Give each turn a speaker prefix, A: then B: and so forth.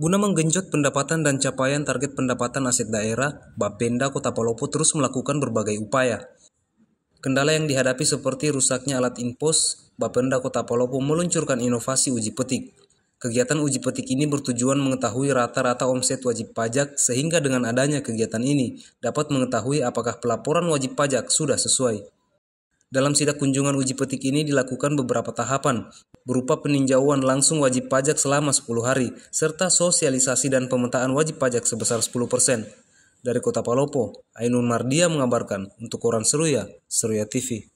A: Guna menggenjot pendapatan dan capaian target pendapatan aset daerah, Bapenda Kota Palopo terus melakukan berbagai upaya. Kendala yang dihadapi seperti rusaknya alat impos, Bapenda Kota Palopo meluncurkan inovasi uji petik. Kegiatan uji petik ini bertujuan mengetahui rata-rata omset wajib pajak sehingga dengan adanya kegiatan ini dapat mengetahui apakah pelaporan wajib pajak sudah sesuai. Dalam sidak kunjungan uji petik ini dilakukan beberapa tahapan, berupa peninjauan langsung wajib pajak selama 10 hari, serta sosialisasi dan pemetaan wajib pajak sebesar 10%. Dari Kota Palopo, Ainun Mardia mengabarkan untuk Koran Seruya, Seruya TV.